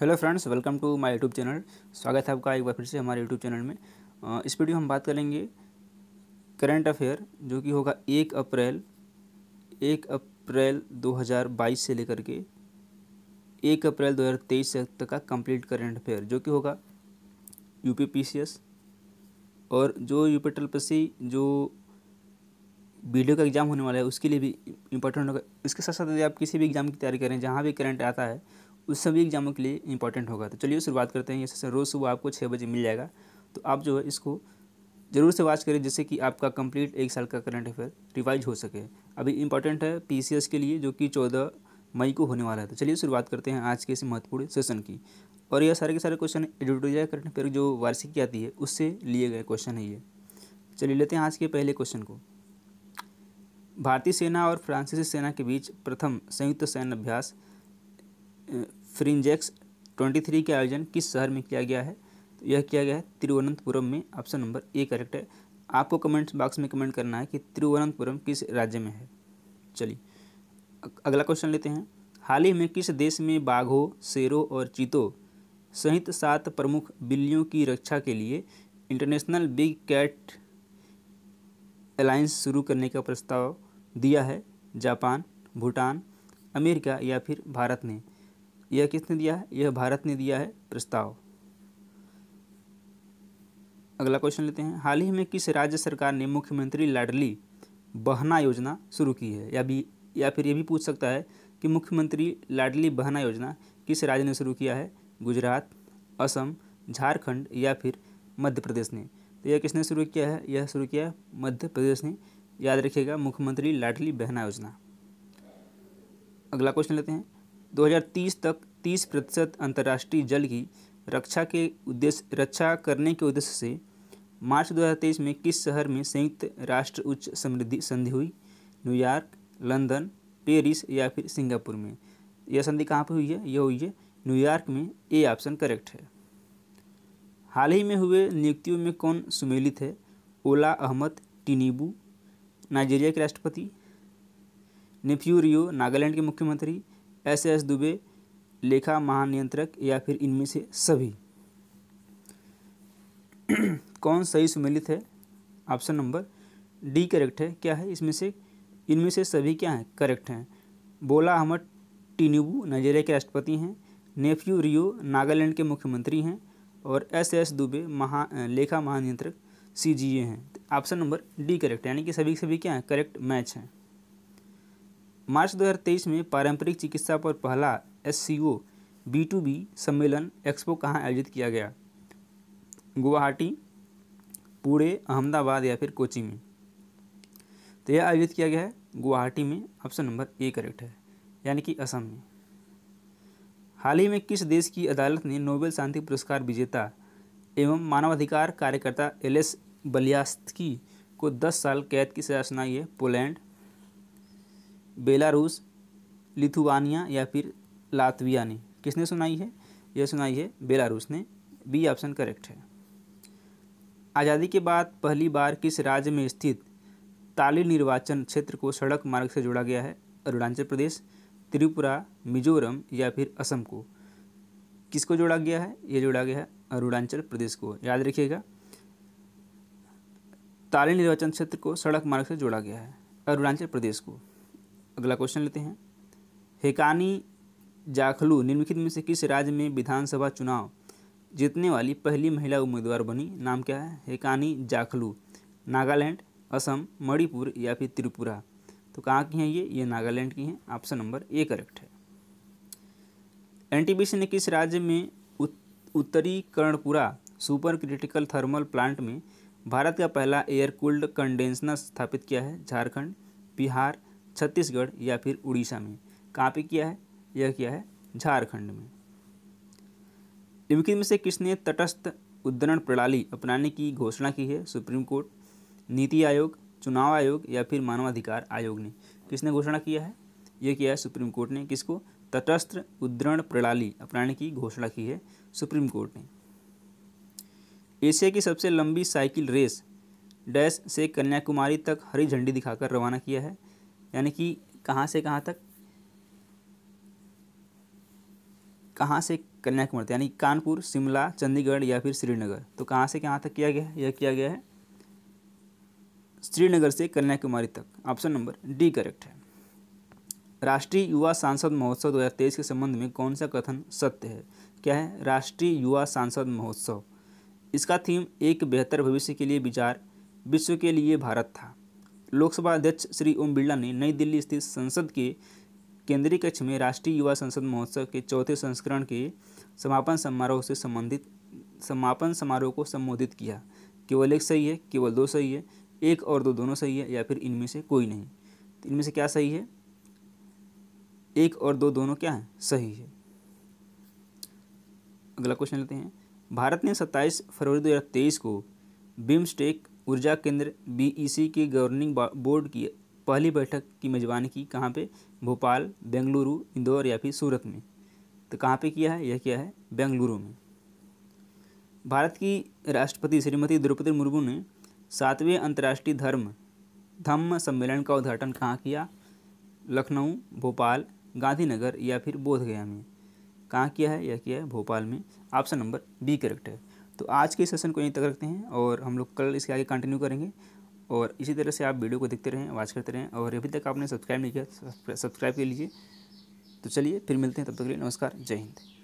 hello friends welcome to my YouTube channel स्वागत है आपका एक बार फिर से हमारे यूट्यूब चैनल में इस वीडियो हम बात करेंगे करंट अफेयर जो कि होगा एक अप्रैल एक अप्रैल 2022 से लेकर के एक अप्रैल 2023 तक का कंप्लीट करंट अफेयर जो कि होगा यूपी पीसीएस और जो यूपी टी जो वीडियो का एग्ज़ाम होने वाला है उसके लिए भी इम्पोर्टेंट होगा इसके साथ साथ यदि आप किसी भी एग्ज़ाम की तैयारी करें जहाँ भी करंट आता है उस सभी एग्जामों के लिए इंपॉर्टेंट होगा तो चलिए शुरुआत करते हैं ये सेशन रोज़ सुबह आपको छः बजे मिल जाएगा तो आप जो है इसको ज़रूर से वाच करें जिससे कि आपका कंप्लीट एक साल का करंट अफेयर रिवाइज हो सके अभी इंपॉर्टेंट है पी के लिए जो कि चौदह मई को होने वाला है तो चलिए शुरुआत करते हैं आज के इस महत्वपूर्ण सेशन की और यह सारे के सारे क्वेश्चन एडिटोरियल करंट अफेयर जो वार्षिक की आती है उससे लिए गए क्वेश्चन है ये चलिए लेते हैं आज के पहले क्वेश्चन को भारतीय सेना और फ्रांसीसी सेना के बीच प्रथम संयुक्त सैन्य अभ्यास फ्रिंजेक्स ट्वेंटी थ्री का आयोजन किस शहर में किया गया है तो यह किया गया है तिरुवनंतपुरम में ऑप्शन नंबर ए करेक्ट है आपको कमेंट बॉक्स में कमेंट करना है कि तिरुवनंतपुरम किस राज्य में है चलिए अगला क्वेश्चन लेते हैं हाल ही में किस देश में बाघों शेरों और चीतों सहित सात प्रमुख बिल्लियों की रक्षा के लिए इंटरनेशनल बिग कैट अलायंस शुरू करने का प्रस्ताव दिया है जापान भूटान अमेरिका या फिर भारत ने यह किसने दिया है यह भारत ने दिया है प्रस्ताव अगला क्वेश्चन लेते हैं हाल ही में किस राज्य सरकार ने मुख्यमंत्री लाडली बहना योजना शुरू की है या भी या फिर ये भी पूछ सकता है कि मुख्यमंत्री लाडली बहना योजना किस राज्य ने शुरू किया है गुजरात असम झारखंड या फिर मध्य प्रदेश ने तो यह किसने शुरू किया है यह शुरू किया है मध्य प्रदेश ने याद रखिएगा मुख्यमंत्री लाडली बहना योजना अगला क्वेश्चन लेते हैं 2030 तक 30 प्रतिशत अंतर्राष्ट्रीय जल की रक्षा के उद्देश्य रक्षा करने के उद्देश्य से मार्च 2023 में किस शहर में संयुक्त राष्ट्र उच्च समृद्धि संधि हुई न्यूयॉर्क लंदन पेरिस या फिर सिंगापुर में यह संधि कहाँ पर हुई है यह हुई है न्यूयॉर्क में ए ऑप्शन करेक्ट है हाल ही में हुए नियुक्तियों में कौन सुमेलित है ओला अहमद टिनीबू नाइजीरिया के राष्ट्रपति नेफ्यूरियो नागालैंड के मुख्यमंत्री एस एस दुबे लेखा महानियंत्रक या फिर इनमें से सभी कौन सही सुमेलित है ऑप्शन नंबर डी करेक्ट है क्या है इसमें से इनमें से सभी क्या हैं करेक्ट हैं बोला अहमद टीनिबू नाइजेरिया के राष्ट्रपति हैं नेफ्यू रियो नागालैंड के मुख्यमंत्री हैं और एस एस दुबे महा लेखा महानियंत्रक सी जी ए हैं ऑप्शन नंबर डी करेक्ट यानी कि सभी सभी क्या हैं करेक्ट मैच हैं मार्च 2023 में पारंपरिक चिकित्सा पर पहला S C O B to B सम्मेलन एक्सपो कहाँ आयोजित किया गया गुवाहाटी पुणे अहमदाबाद या फिर कोची में तो यह आयोजित किया गया है गुवाहाटी में ऑप्शन नंबर ए करेक्ट है यानी कि असम में हाल ही में किस देश की अदालत ने नोबेल शांति पुरस्कार विजेता एवं मानवाधिकार कार्यकर्ता एलेस बलियास्की को 10 साल कैद की सजा सुनाई है पोलैंड बेलारूस लिथुआनिया या फिर लातविया ने किसने सुनाई है यह सुनाई है बेलारूस ने बी ऑप्शन करेक्ट है आज़ादी के बाद पहली बार किस राज्य में स्थित ताली निर्वाचन क्षेत्र को सड़क मार्ग से जोड़ा गया है अरुणाचल प्रदेश त्रिपुरा मिजोरम या फिर असम को किसको जोड़ा गया है यह जोड़ा गया है अरुणाचल प्रदेश को याद रखिएगा ताली निर्वाचन क्षेत्र को सड़क मार्ग से जोड़ा गया है अरुणाचल प्रदेश को अगला क्वेश्चन लेते हैं हेकानी जाखलू निम्नलिखित में से किस राज्य में विधानसभा चुनाव जीतने वाली पहली महिला उम्मीदवार बनी नाम क्या है हेकानी जाखलू नागालैंड असम मणिपुर या फिर त्रिपुरा तो कहाँ की हैं ये ये नागालैंड की हैं ऑप्शन नंबर ए करेक्ट है एन ने किस राज्य में उत, उत्तरी Karanpura super critical thermal plant में भारत का पहला एयर कूल्ड कंडेंसनर स्थापित किया है झारखंड बिहार छत्तीसगढ़ या फिर उड़ीसा में कहाँ पे किया है यह किया है झारखंड में निम्नलिखित में से किसने तटस्थ उद्धरण प्रणाली अपनाने की घोषणा की है सुप्रीम कोर्ट नीति आयोग चुनाव आयोग या फिर मानवाधिकार आयोग ने किसने घोषणा किया है यह किया है सुप्रीम कोर्ट ने किसको तटस्थ उद्धरण प्रणाली अपनाने की घोषणा की है सुप्रीम कोर्ट ने एशिया की सबसे लंबी साइकिल रेस डैश से कन्याकुमारी तक हरी झंडी दिखाकर रवाना किया है यानी कि कहाँ से कहाँ तक कहाँ से कन्याकुमारी यानी कानपुर शिमला चंडीगढ़ या फिर श्रीनगर तो कहाँ से कहाँ तक किया गया है यह किया गया है श्रीनगर से कन्याकुमारी तक ऑप्शन नंबर डी करेक्ट है राष्ट्रीय युवा सांसद महोत्सव 2023 के संबंध में कौन सा कथन सत्य है क्या है राष्ट्रीय युवा सांसद महोत्सव इसका थीम एक बेहतर भविष्य के लिए विचार विश्व के लिए भारत था लोकसभा अध्यक्ष श्री ओम बिरला ने नई दिल्ली स्थित संसद के केंद्रीय कक्ष में राष्ट्रीय युवा संसद महोत्सव के चौथे संस्करण के समापन समारोह से संबंधित समापन समारोह को संबोधित किया केवल एक सही है केवल दो सही है एक और दो दोनों सही है या फिर इनमें से कोई नहीं तो इनमें से क्या सही है एक और दो दोनों क्या है सही है अगला क्वेश्चन लेते हैं भारत ने 27 फरवरी 2023 को बिम्स्टेक ऊर्जा केंद्र बीईसी e के गवर्निंग बोर्ड की पहली बैठक की मेज़बानी की कहाँ पे भोपाल बेंगलुरु इंदौर या फिर सूरत में तो कहाँ पे किया है यह किया है बेंगलुरु में भारत की राष्ट्रपति श्रीमती द्रौपदी मुर्मू ने सातवें अंतर्राष्ट्रीय धर्म धम्म सम्मेलन का उद्घाटन कहाँ किया लखनऊ भोपाल गांधीनगर या फिर बोधगया में कहाँ किया है यह किया है भोपाल में ऑप्शन नंबर बी करेक्ट है तो आज के सेशन को यहीं तक रखते हैं और हम लोग कल इसके आगे कंटिन्यू करेंगे और इसी तरह से आप वीडियो को देखते रहें वॉच करते रहें और अभी तक आपने सब्सक्राइब नहीं किया सब्सक्राइब कर लीजिए तो चलिए फिर मिलते हैं तब तक के लिए नमस्कार जय हिंद